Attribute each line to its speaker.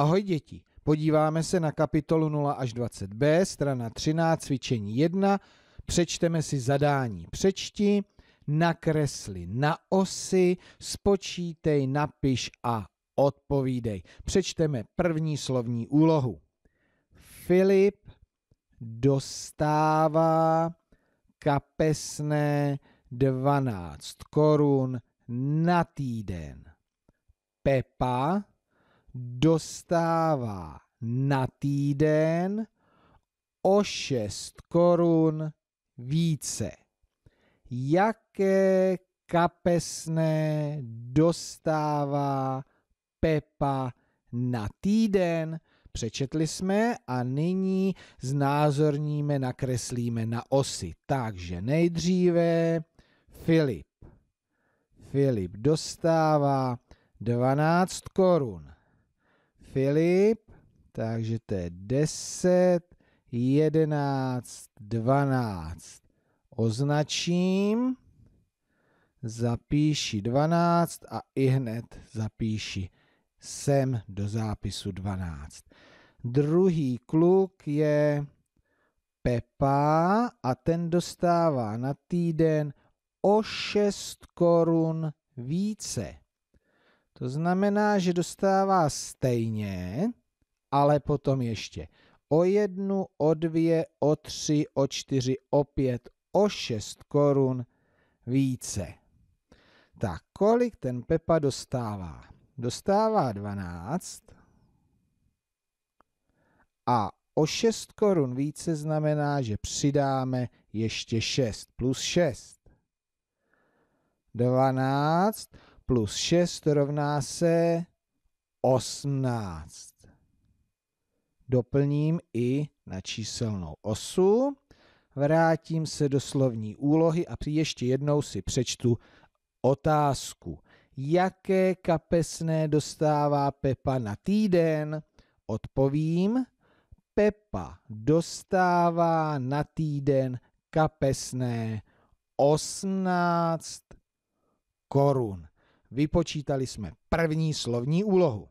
Speaker 1: Ahoj děti, podíváme se na kapitolu 0 až 20b, strana 13, cvičení 1, přečteme si zadání. Přečti, nakresli na osy, spočítej, napiš a odpovídej. Přečteme první slovní úlohu. Filip dostává kapesné 12 korun na týden. Pepa dostává na týden o 6 korun více. Jaké kapesné dostává Pepa na týden? Přečetli jsme a nyní znázorníme, nakreslíme na osy. Takže nejdříve Filip. Filip dostává 12 korun. Filip, takže to je 10, 11, 12. Označím, zapíši 12 a i hned zapíši sem do zápisu 12. Druhý kluk je Pepa a ten dostává na týden o 6 korun více. To znamená, že dostává stejně, ale potom ještě o jednu, o dvě, o tři, o čtyři, o pět, o šest korun více. Tak, kolik ten Pepa dostává? Dostává 12 a o 6 korun více znamená, že přidáme ještě 6 plus 6. 12 plus 6 rovná se 18. Doplním i na číselnou osu, vrátím se do slovní úlohy a při ještě jednou si přečtu otázku. Jaké kapesné dostává Pepa na týden? Odpovím, Pepa dostává na týden kapesné 18 korun. Vypočítali jsme první slovní úlohu.